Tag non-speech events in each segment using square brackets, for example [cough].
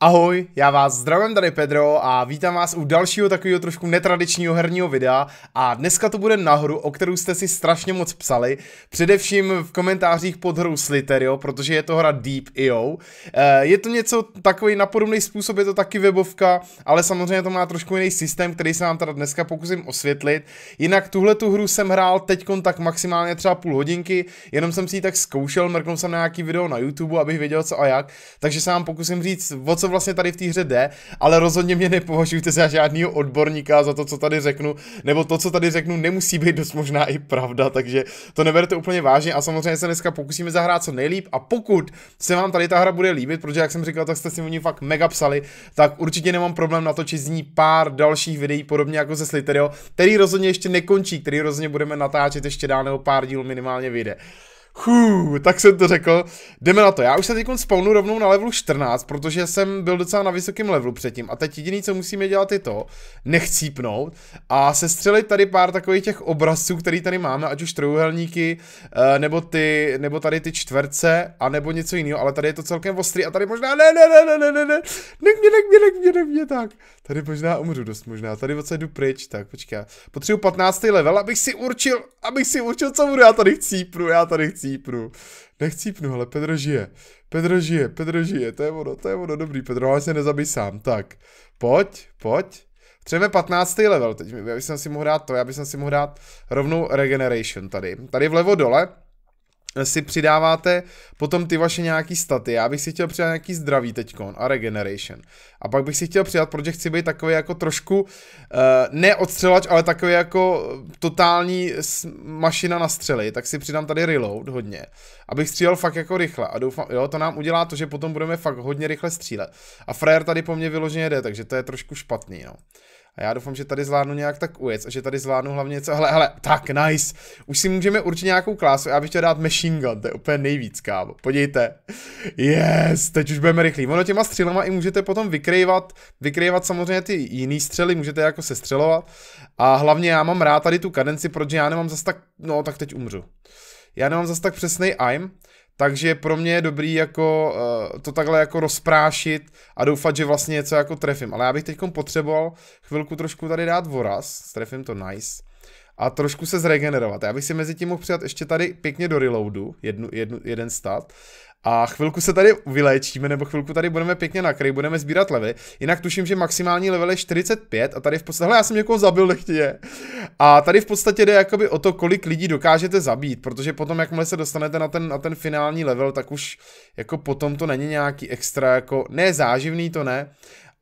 Ahoj, já vás zdravím, tady Pedro a vítám vás u dalšího takového trošku netradičního herního videa a dneska to bude na hru, o kterou jste si strašně moc psali, především v komentářích pod hrou Sliterio, protože je to hra Deep EO. Eh, je to něco takový na podobný způsob, je to taky webovka, ale samozřejmě to má trošku jiný systém, který se vám teda dneska pokusím osvětlit. Jinak tuhle tu hru jsem hrál teď tak maximálně třeba půl hodinky, jenom jsem si ji tak zkoušel, mrknul jsem na nějaký video na YouTube, abych věděl co a jak, takže se vám pokusím říct, o co co vlastně tady v té hře jde, ale rozhodně mě nepovažujte za žádného odborníka za to, co tady řeknu, nebo to, co tady řeknu, nemusí být dost možná i pravda, takže to neberte úplně vážně a samozřejmě se dneska pokusíme zahrát co nejlíp a pokud se vám tady ta hra bude líbit, protože jak jsem říkal, tak jste si o ní fakt mega psali, tak určitě nemám problém natočit z ní pár dalších videí, podobně jako ze Sliterio, který rozhodně ještě nekončí, který rozhodně budeme natáčet ještě dál nebo pár dílů minimálně vyjde. Chů, tak jsem to řekl. Jdeme na to. Já už se teď spawnu rovnou na levelu 14, protože jsem byl docela na vysokém levelu předtím. A teď jediný, co musíme dělat, je to nechcípnout a sestřelit tady pár takových těch obrazců, který tady máme, ať už trojuhelníky, eh, nebo ty, nebo tady ty čtverce, a nebo něco jiného, ale tady je to celkem ostrý a tady možná ne, ne, ne, ne, ne, ne, ne, ne, ne, ne, ne, ne, ne, ne, ne, tak. Tady možná umřu dost možná, tady ne, jdu pryč, tak počkej. Potřebuji 15. level, abych si určil, abych si určil, co budu, já tady chcípnu, já tady chcípnu chcípnu. Nechcípnu, ale Pedro žije. Pedro žije, Pedro žije, to je ono, to je ono, dobrý, Pedro, ale se nezabij sám. Tak, pojď, pojď. Třeba 15. level teď, já bych si mohl dát to, já bych si mohl dát rovnou regeneration tady. Tady vlevo dole, si přidáváte potom ty vaše nějaký staty. Já bych si chtěl přidat nějaký zdraví teďkon a regeneration. A pak bych si chtěl přidat, protože chci být takový jako trošku, uh, eh, neodstřelač, ale takový jako totální mašina na střely, tak si přidám tady reload hodně. Abych střílel fakt jako rychle a doufám, jo, to nám udělá to, že potom budeme fakt hodně rychle střílet. A frajer tady po mně vyloženě jde, takže to je trošku špatný, no. A já doufám, že tady zvládnu nějak tak ujec a že tady zvládnu hlavně něco. Hele, hele, tak nice. Už si můžeme určit nějakou klásu. Já bych chtěl dát machine gun, to je úplně nejvíc, kámo. Podívejte. Yes, teď už budeme rychlí. Ono těma střelama i můžete potom vykrývat, vykrývat samozřejmě ty jiný střely, můžete jako sestřelovat. A hlavně já mám rád tady tu kadenci, protože já nemám zase tak, no tak teď umřu. Já nemám zase tak přesný aim, takže pro mě je dobrý jako uh, to takhle jako rozprášit a doufat, že vlastně něco jako trefím. Ale já bych teď potřeboval chvilku trošku tady dát voraz, trefím to nice, a trošku se zregenerovat. Já bych si mezi tím mohl přijat ještě tady pěkně do reloadu, jednu, jednu, jeden stat, a chvilku se tady vyléčíme, nebo chvilku tady budeme pěkně na kraj, budeme sbírat levy. Jinak tuším, že maximální level je 45 a tady v podstatě, hele, já jsem někoho zabil nechtěje. A tady v podstatě jde jakoby o to, kolik lidí dokážete zabít, protože potom, jakmile se dostanete na ten, na ten finální level, tak už jako potom to není nějaký extra, jako ne záživný to ne,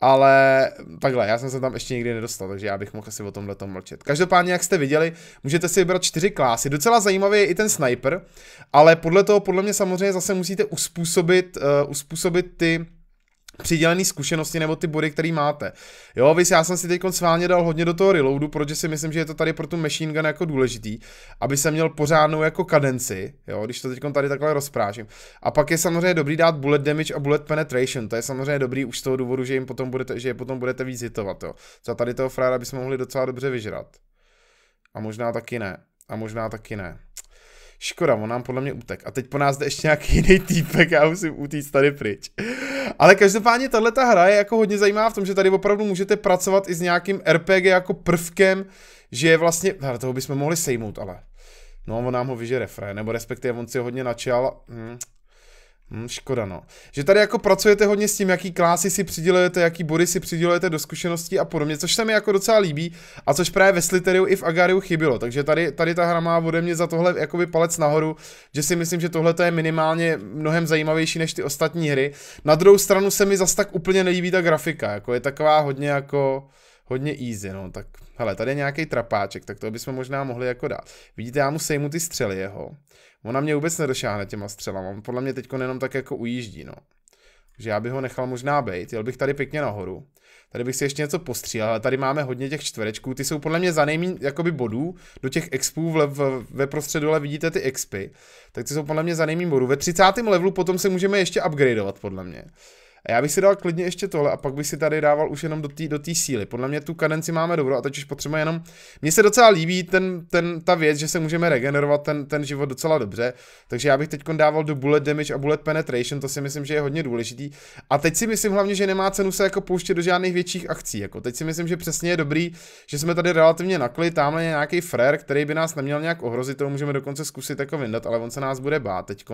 ale takhle, já jsem se tam ještě nikdy nedostal, takže já bych mohl asi o tomhle tom mlčet. Každopádně, jak jste viděli, můžete si vybrat čtyři klásy. Docela zajímavý je i ten sniper, ale podle toho, podle mě samozřejmě zase musíte uspůsobit, uh, uspůsobit ty přidělené zkušenosti nebo ty body, které máte. Jo, vys, já jsem si teď sválně dal hodně do toho reloadu, protože si myslím, že je to tady pro tu machine gun jako důležitý, aby jsem měl pořádnou jako kadenci, jo, když to teď tady takhle rozprážím. A pak je samozřejmě dobrý dát bullet damage a bullet penetration, to je samozřejmě dobrý už z toho důvodu, že jim potom budete, že je potom budete víc hitovat, jo. Za tady toho frára bychom mohli docela dobře vyžrat. A možná taky ne. A možná taky ne. Škoda, on nám podle mě utek. A teď po nás jde ještě nějaký jiný týpek já musím utíct tady pryč. Ale každopádně tahle ta hra je jako hodně zajímavá v tom, že tady opravdu můžete pracovat i s nějakým RPG jako prvkem, že je vlastně, hele, toho bychom mohli sejmout, ale. No, on nám ho vyžere, fré, nebo respektive on si ho hodně načal, hm, Hmm, škoda, no. Že tady jako pracujete hodně s tím, jaký klásy si přidělujete, jaký body si přidělujete do zkušeností a podobně, což se mi jako docela líbí a což právě ve Sliteriu i v Agariu chybilo. Takže tady, tady ta hra má ode mě za tohle jakoby palec nahoru, že si myslím, že tohle je minimálně mnohem zajímavější než ty ostatní hry. Na druhou stranu se mi zas tak úplně nelíbí ta grafika, jako je taková hodně jako hodně easy, no, tak hele, tady je nějaký trapáček, tak to bychom možná mohli jako dát. Vidíte, já mu sejmu ty střely jeho. Ona mě vůbec nedošáhne těma střelama, on podle mě teď jenom tak jako ujíždí, no. Takže já bych ho nechal možná být, jel bych tady pěkně nahoru. Tady bych si ještě něco postřílel, ale tady máme hodně těch čtverečků, ty jsou podle mě za nejmín jakoby bodů, do těch expů v, v, ve prostředu, ale vidíte ty expy, tak ty jsou podle mě za nejmín bodů. Ve 30. levelu potom se můžeme ještě upgradeovat podle mě. A já bych si dal klidně ještě tohle a pak bych si tady dával už jenom do té do tý síly. Podle mě tu kadenci máme dobrou a teď už potřebujeme jenom... Mně se docela líbí ten, ten, ta věc, že se můžeme regenerovat ten, ten život docela dobře, takže já bych teď dával do bullet damage a bullet penetration, to si myslím, že je hodně důležitý. A teď si myslím hlavně, že nemá cenu se jako pouštět do žádných větších akcí. Jako. Teď si myslím, že přesně je dobrý, že jsme tady relativně nakli, tamhle je nějaký frér, který by nás neměl nějak ohrozit, to můžeme dokonce zkusit jako vyndat, ale on se nás bude bát teď,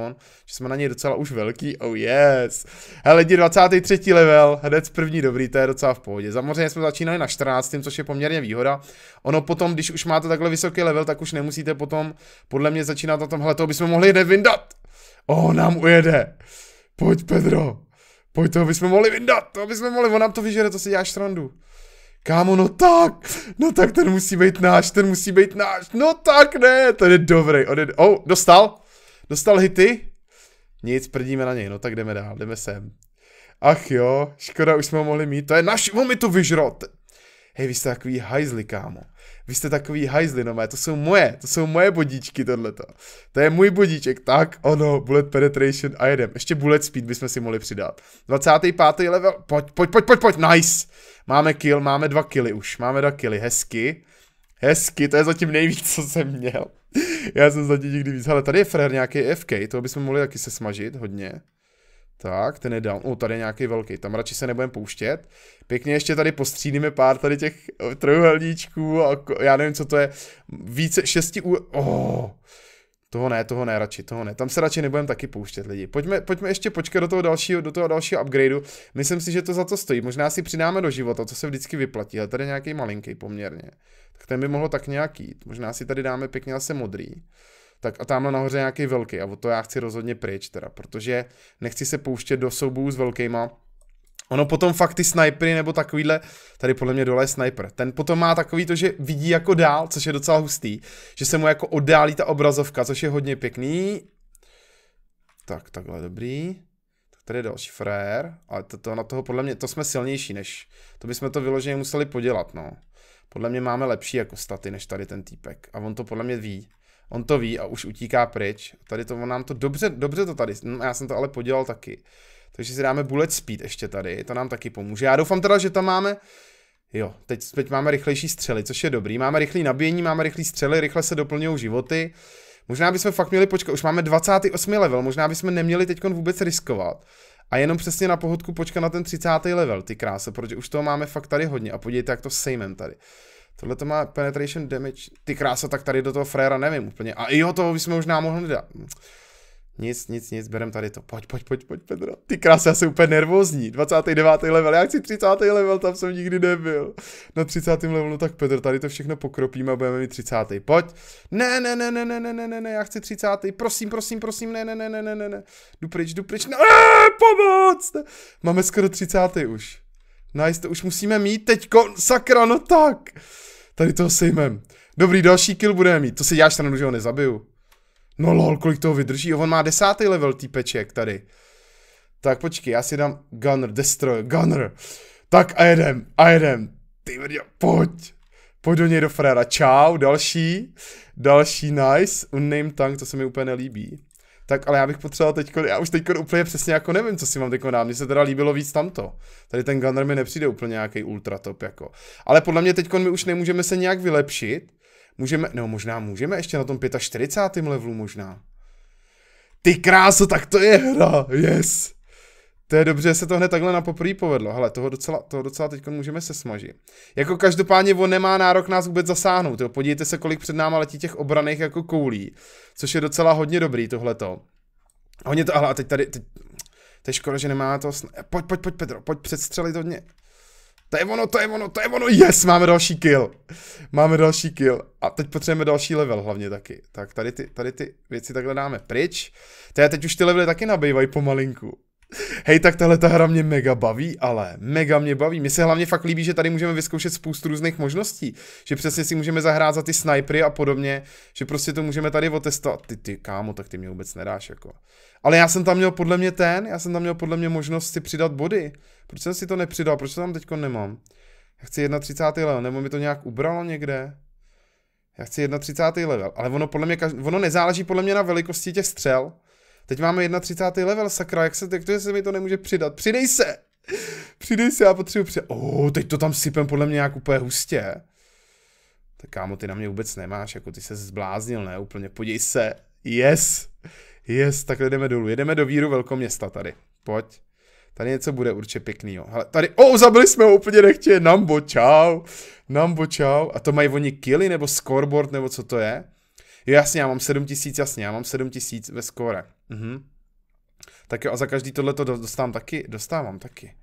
že jsme na něj docela už velký, oh yes. Hele, lidi 20 53. level, hned z první dobrý, to je docela v pohodě. Samozřejmě jsme začínali na 14, což je poměrně výhoda. Ono potom, když už máte takhle vysoký level, tak už nemusíte potom, podle mě, začínat na tomhle, to bychom mohli hned vyndat. O, oh, nám ujede. Pojď, Pedro. Pojď, to bychom mohli vyndat, to bychom mohli, on nám to vyžere, to si děláš srandu. Kámo, no tak, no tak ten musí být náš, ten musí být náš, no tak ne, ten je dobrý, on je, oh, dostal, dostal hity, nic, prdíme na něj, no tak jdeme dál, jdeme sem. Ach jo, škoda, už jsme ho mohli mít, to je naš, on mi to vyžrot. Hej, vy jste takový hajzli, kámo. Vy jste takový hajzli, no mé, to jsou moje, to jsou moje bodíčky tohleto. To je můj bodíček, tak, ono, bullet penetration a jedem. Ještě bullet speed bychom si mohli přidat. 25. level, pojď, pojď, pojď, pojď, pojď, nice. Máme kill, máme dva killy už, máme dva killy, hezky. Hezky, to je zatím nejvíc, co jsem měl. [laughs] Já jsem zatím nikdy víc. Ale tady je frér nějaký FK, to bychom mohli taky se smažit hodně. Tak, ten je down. O, tady je nějaký velký, tam radši se nebudeme pouštět. Pěkně ještě tady postřídíme pár tady těch eh, trojuhelníčků a já nevím, co to je. Více, šesti u... Oh. Toho ne, toho ne radši, toho ne. Tam se radši nebudeme taky pouštět lidi. Pojďme, pojďme ještě počkat do toho dalšího, do toho dalšího upgradeu. Myslím si, že to za to stojí. Možná si přidáme do života, to se vždycky vyplatí. Ale tady nějaký malinký poměrně. Tak ten by mohlo tak nějaký. Možná si tady dáme pěkně zase modrý tak a tamhle nahoře nějaký velký a o to já chci rozhodně pryč teda, protože nechci se pouštět do soubů s velkýma, Ono potom fakt ty snipery nebo takovýhle, tady podle mě dole je sniper, ten potom má takový to, že vidí jako dál, což je docela hustý, že se mu jako oddálí ta obrazovka, což je hodně pěkný. Tak, takhle dobrý. Tak tady je další frér, ale to, to, na toho podle mě, to jsme silnější než, to bychom to vyloženě museli podělat, no. Podle mě máme lepší jako staty než tady ten týpek a on to podle mě ví on to ví a už utíká pryč. Tady to, on nám to dobře, dobře to tady, no, já jsem to ale podělal taky. Takže si dáme bullet speed ještě tady, to nám taky pomůže. Já doufám teda, že tam máme, jo, teď, teď máme rychlejší střely, což je dobrý. Máme rychlý nabíjení, máme rychlý střely, rychle se doplňují životy. Možná bychom fakt měli počkat, už máme 28 level, možná bychom neměli teď vůbec riskovat. A jenom přesně na pohodku počkat na ten 30. level, ty krásy, protože už toho máme fakt tady hodně. A podívejte, jak to sejmem tady. Tohle to má penetration damage. Ty krása, tak tady do toho fréra nevím úplně. A jo, toho bychom možná mohli dát. Nic, nic, nic, berem tady to. Pojď, pojď, pojď, pojď, Pedro. Ty krása, já jsem úplně nervózní. 29. level, já chci 30. level, tam jsem nikdy nebyl. Na 30. levelu, tak Pedro, tady to všechno pokropíme a budeme mít 30. Pojď. Ne, ne, ne, ne, ne, ne, ne, ne, ne, já chci 30. Prosím, prosím, prosím, ne, ne, ne, ne, ne, ne, ne. Jdu pryč, jdu pryč. Ne, pomoc! Máme skoro 30. už. Nice, to už musíme mít teďko, sakra, no tak. Tady toho sejmem. Dobrý, další kill budeme mít. To si děláš stranu, že ho nezabiju. No lol, kolik toho vydrží. On má desátý level týpeček tady. Tak počkej, já si dám Gunner, destroy Gunner. Tak a jedem, a jedem. Ty brdě, pojď. Pojď do něj do frera. Čau, další. Další nice. Unnamed tank, to se mi úplně nelíbí tak ale já bych potřeboval teď, já už teď úplně přesně jako nevím, co si mám teď dát, mně se teda líbilo víc tamto. Tady ten Gunner mi nepřijde úplně nějaký ultra top jako. Ale podle mě teď my už nemůžeme se nějak vylepšit, můžeme, no možná můžeme ještě na tom 45. levelu možná. Ty kráso, tak to je hra, yes. To je dobře, že se to hned takhle na poprvé povedlo. Hele, toho docela, toho docela teď můžeme se smažit. Jako každopádně on nemá nárok nás vůbec zasáhnout. Jo. Podívejte se, kolik před náma letí těch obraných jako koulí. Což je docela hodně dobrý tohleto. Hodně to, ale a teď tady, teď, to je škoda, že nemá to. Sn... Eh, pojď, pojď, pojď, Pedro, pojď předstřelit hodně. To je ono, to je ono, to je ono, yes, máme další kill. Máme další kill. A teď potřebujeme další level hlavně taky. Tak tady ty, tady ty věci takhle dáme pryč. To je teď už ty levely taky nabývají pomalinku. Hej, tak tahle ta hra mě mega baví, ale mega mě baví. Mně se hlavně fakt líbí, že tady můžeme vyzkoušet spoustu různých možností. Že přesně si můžeme zahrát za ty snipery a podobně. Že prostě to můžeme tady otestovat. Ty, ty, kámo, tak ty mě vůbec nedáš, jako. Ale já jsem tam měl podle mě ten, já jsem tam měl podle mě možnost si přidat body. Proč jsem si to nepřidal, proč to tam teďko nemám? Já chci 31. level, nebo mi to nějak ubralo někde? Já chci 31. level, ale ono podle mě, ono nezáleží podle mě na velikosti těch střel. Teď máme 31. level, sakra, jak se, jak to, že se mi to nemůže přidat? Přidej se! Přidej se, já potřebuji přidat. Oh, teď to tam sypem podle mě nějak úplně hustě. Tak kámo, ty na mě vůbec nemáš, jako ty se zbláznil, ne? Úplně, podívej se. Yes! Yes, takhle jdeme dolů. Jedeme do víru velkoměsta tady. Pojď. Tady něco bude určitě pěkný. Hele, tady, o, oh, zabili jsme ho úplně nechtě. Nambo, čau. Nambo, čau. A to mají oni killy nebo scoreboard nebo co to je? Jasně, já mám tisíc, jasně, já mám tisíc ve skóre. Mhm. Tak jo, a za každý tohle to dostávám taky, dostávám taky.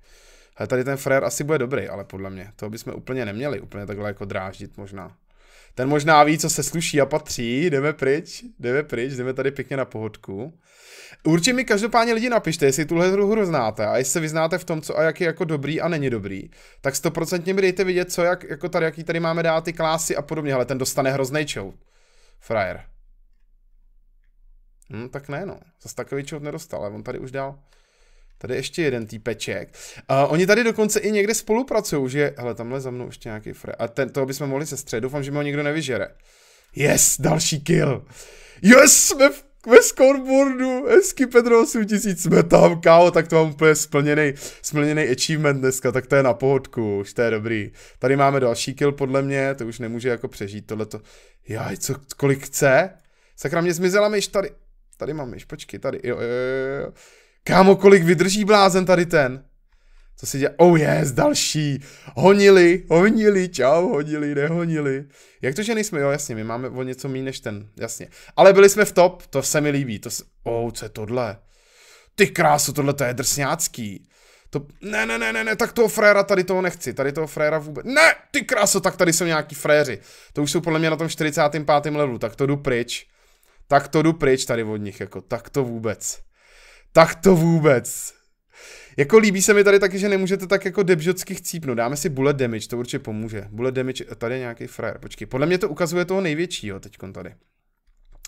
Ale tady ten frér asi bude dobrý, ale podle mě. To bychom úplně neměli, úplně takhle jako dráždit možná. Ten možná ví, co se sluší a patří. Jdeme pryč, jdeme pryč, jdeme tady pěkně na pohodku. Určitě mi každopádně lidi napište, jestli tuhle hru znáte a jestli se vyznáte v tom, co a jak je jako dobrý a není dobrý, tak stoprocentně mi dejte vidět, co jak, jako tady, jaký tady máme dát ty klásy a podobně, ale ten dostane hrozný čout frajer. Hm, tak ne, no. Zase takový čov nedostal, ale on tady už dal. Tady ještě jeden týpeček. Uh, oni tady dokonce i někde spolupracují, že... Hele, tamhle za mnou ještě nějaký fre... A ten, toho bychom mohli sestřet. Doufám, že mi ho někdo nevyžere. Yes, další kill. Yes, jsme v ve scoreboardu, hezky Pedro 8000, jsme tam, kámo, tak to mám úplně splněný, splněný achievement dneska, tak to je na pohodku, už to je dobrý. Tady máme další kill podle mě, to už nemůže jako přežít tohleto. Jaj, co, kolik chce? Sakra, mě zmizela myš tady. Tady mám myš, počkej, tady, jo, jo, jo. Kámo, kolik vydrží blázen tady ten? Co se děje? Oh yes, další. Honili, honili, čau, honili, nehonili. Jak to, že nejsme? Jo, jasně, my máme o něco méně než ten, jasně. Ale byli jsme v top, to se mi líbí. To se... Oh, co je tohle? Ty krásu, tohle to je drsňácký. To, ne, ne, ne, ne, ne, tak toho fréra tady toho nechci, tady toho fréra vůbec, ne, ty krásu, tak tady jsou nějaký fréři, to už jsou podle mě na tom 45. levelu, tak to jdu pryč, tak to jdu pryč tady od nich, jako, tak to vůbec, tak to vůbec, jako líbí se mi tady taky, že nemůžete tak jako debžocky chcípnout. Dáme si bullet damage, to určitě pomůže. Bullet damage, tady je nějaký frajer, počkej. Podle mě to ukazuje toho největšího teďkon tady.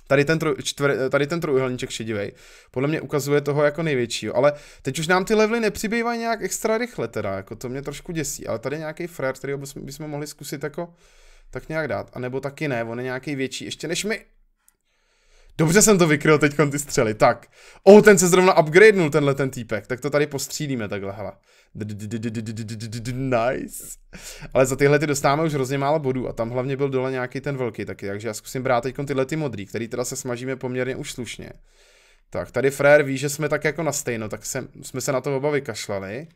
Tady ten, troj, čtver, tady ten trojuhelníček šedivej, podle mě ukazuje toho jako největšího, ale teď už nám ty levely nepřibývají nějak extra rychle teda, jako to mě trošku děsí, ale tady je nějaký frajer, který bychom, bychom mohli zkusit jako tak nějak dát, anebo taky ne, on je nějaký větší ještě než my, Dobře jsem to vykryl teď ty střely, tak. O, oh, ten se zrovna upgradenul, tenhle ten týpek, tak to tady postřílíme takhle, hele. Nice. Ale za tyhle ty dostáváme už hrozně málo bodů a tam hlavně byl dole nějaký ten velký taky, takže já zkusím brát teď tyhle ty modrý, který teda se smažíme poměrně už slušně. Tak, tady frér ví, že jsme tak jako na stejno, tak se, jsme se na to oba vykašlali.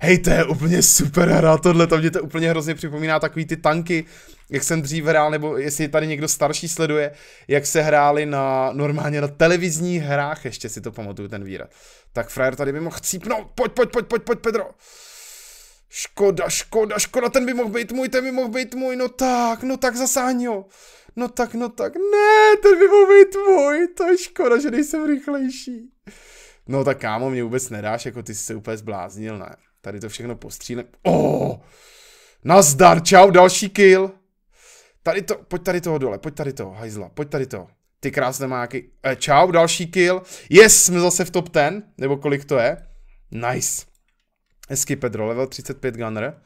Hej, to je úplně super hra, tohle, to mě to úplně hrozně připomíná takový ty tanky, jak jsem dřív hrál, nebo jestli tady někdo starší sleduje, jak se hráli na, normálně na televizních hrách, ještě si to pamatuju ten výraz. Tak frér tady by mohl chcípnout, pojď, pojď, pojď, pojď, pojď, Pedro. Škoda, škoda, škoda, ten by mohl být můj, ten by mohl být můj, no tak, no tak zasáhni ho. No tak, no tak, ne, ten by mohl být tvůj, to je škoda, že nejsem rychlejší. No tak kámo, mě vůbec nedáš, jako ty jsi se úplně zbláznil, ne. Tady to všechno postříle. Oh! Nazdar, čau, další kill. Tady to, pojď tady toho dole, pojď tady toho, hajzla, pojď tady toho. Ty krásné máky. E, čau, další kill. Yes, jsme zase v top 10, nebo kolik to je. Nice. Hezky Pedro, level 35 gunner.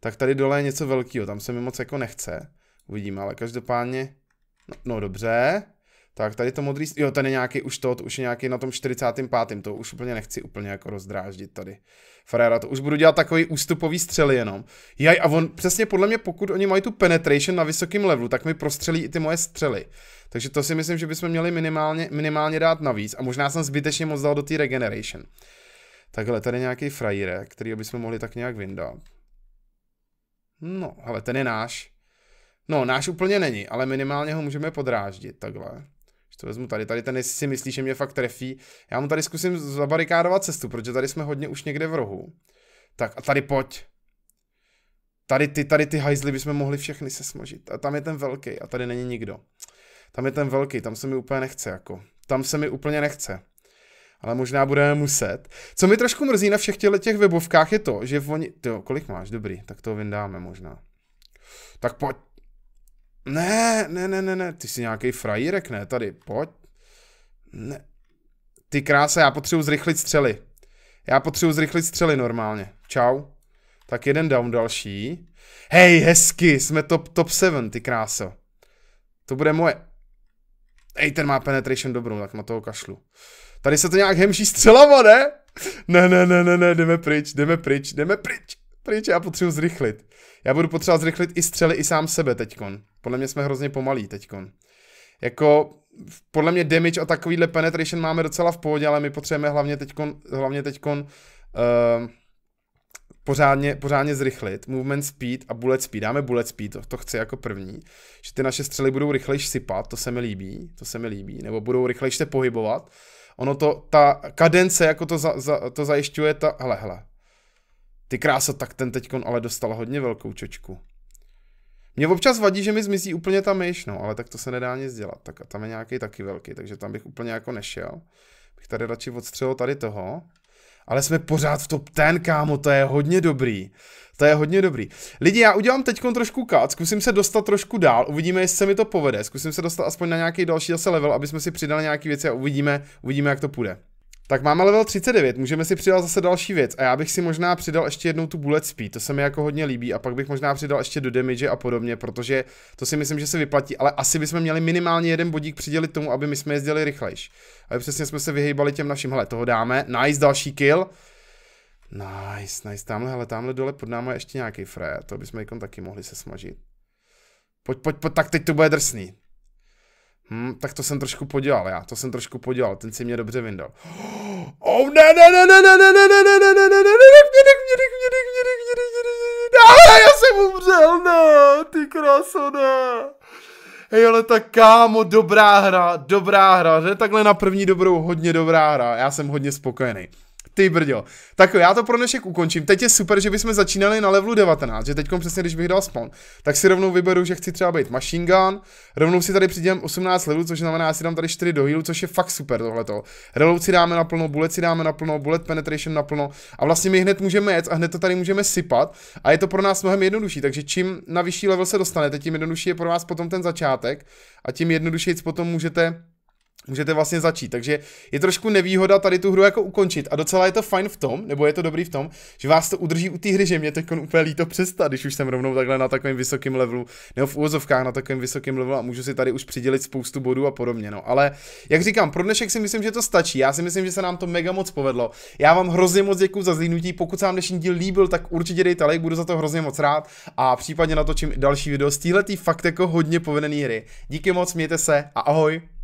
Tak tady dole je něco velkého, tam se mi moc jako nechce. Uvidíme, ale každopádně. No, no dobře. Tak tady to modrý, jo, je nějaký už to, to už je nějaký na tom 45. To už úplně nechci úplně jako rozdráždit tady. Ferrera, to už budu dělat takový ústupový střel jenom. Jaj, a on přesně podle mě, pokud oni mají tu penetration na vysokém levelu, tak mi prostřelí i ty moje střely. Takže to si myslím, že bychom měli minimálně, minimálně dát navíc. A možná jsem zbytečně moc dal do té regeneration. Takhle, tady nějaký frajíre, který bychom mohli tak nějak vyndat. No, ale ten je náš. No, náš úplně není, ale minimálně ho můžeme podráždit takhle. Když to vezmu tady, tady ten si myslí, že mě fakt trefí. Já mu tady zkusím zabarikádovat cestu, protože tady jsme hodně už někde v rohu. Tak a tady pojď. Tady ty, tady ty hajzly bychom mohli všechny se smažit. A tam je ten velký a tady není nikdo. Tam je ten velký, tam se mi úplně nechce jako. Tam se mi úplně nechce ale možná budeme muset. Co mi trošku mrzí na všech těch těch webovkách je to, že oni... Ty jo, kolik máš? Dobrý, tak to vyndáme možná. Tak pojď, ne, ne, ne, ne, ne, ty jsi nějaký frajírek, ne, tady, pojď. Ne. Ty krása, já potřebuji zrychlit střely. Já potřebuji zrychlit střely normálně. Čau. Tak jeden down další. Hej, hezky, jsme top, top 7, ty kráso. To bude moje. Ej, ten má penetration dobrou, tak na toho kašlu. Tady se to nějak hemší střelama, ne? Ne, ne, ne, ne, ne, jdeme pryč, jdeme pryč, jdeme pryč pryč, já potřebuji zrychlit. Já budu potřebovat zrychlit i střely, i sám sebe teďkon. Podle mě jsme hrozně pomalí teďkon. Jako, podle mě damage a takovýhle penetration máme docela v pohodě, ale my potřebujeme hlavně teďkon, hlavně teďkon uh, pořádně, pořádně zrychlit. Movement speed a bullet speed. Dáme bullet speed, to, to chci jako první. Že ty naše střely budou rychlejš sypat, to se mi líbí, to se mi líbí. Nebo budou rychlejš se pohybovat. Ono to, ta kadence, jako to, za, za, to zajišťuje ta, hele, hele, ty krása, tak ten teďkon ale dostal hodně velkou čočku. Mě občas vadí, že mi zmizí úplně ta myš, no, ale tak to se nedá nic dělat. Tak a tam je nějaký taky velký, takže tam bych úplně jako nešel. Bych tady radši odstřelil tady toho. Ale jsme pořád v top ten, kámo, to je hodně dobrý. To je hodně dobrý. Lidi, já udělám teď trošku kat, zkusím se dostat trošku dál, uvidíme, jestli se mi to povede. Zkusím se dostat aspoň na nějaký další zase level, aby jsme si přidali nějaké věci a uvidíme, uvidíme, jak to půjde. Tak máme level 39, můžeme si přidat zase další věc a já bych si možná přidal ještě jednou tu bullet speed, to se mi jako hodně líbí a pak bych možná přidal ještě do damage a podobně, protože to si myslím, že se vyplatí, ale asi bychom měli minimálně jeden bodík přidělit tomu, aby my jsme jezdili rychlejš. A přesně jsme se vyhejbali těm našim, hele, toho dáme, nice, další kill. Nice, nice, tamhle, hele, tamhle dole pod náma je ještě nějaký fré, to bychom jako taky mohli se smažit. Pojď, pojď, pojď, tak teď to bude drsný. Hmm, tak to jsem trošku podělal já, to jsem trošku podělal, ten si mě dobře vyndal. Oh, ne, ne, ne, ne, ne, ne, ne, ne, ne, ne, ne, ne, ne, ne, ne ne ne ne, ne ne ne. Hej, ale ta kámo, dobrá hra, dobrá hra, že takhle na první dobrou hodně dobrá hra, já jsem hodně spokojený. Ty brďo. Tak jo, já to pro dnešek ukončím. Teď je super, že bychom začínali na levelu 19, že teď přesně, když bych dal spawn, tak si rovnou vyberu, že chci třeba být machine gun, rovnou si tady přidělám 18 levelů, což znamená, já si dám tady 4 do healu, což je fakt super tohleto. Reload si dáme naplno, bullet si dáme naplno, bullet penetration naplno a vlastně my hned můžeme jet a hned to tady můžeme sypat a je to pro nás mnohem jednodušší, takže čím na vyšší level se dostanete, tím jednodušší je pro vás potom ten začátek a tím jednodušší potom můžete můžete vlastně začít. Takže je trošku nevýhoda tady tu hru jako ukončit. A docela je to fajn v tom, nebo je to dobrý v tom, že vás to udrží u té hry, že mě teď úplně líto přestat, když už jsem rovnou takhle na takovém vysokém levelu, nebo v úvozovkách na takovém vysokém levelu a můžu si tady už přidělit spoustu bodů a podobně. No. Ale jak říkám, pro dnešek si myslím, že to stačí. Já si myslím, že se nám to mega moc povedlo. Já vám hrozně moc děkuji za zhlídnutí. Pokud se vám dnešní díl líbil, tak určitě dejte like, budu za to hrozně moc rád a případně natočím další video z téhletý fakt jako hodně povedený hry. Díky moc, mějte se a ahoj.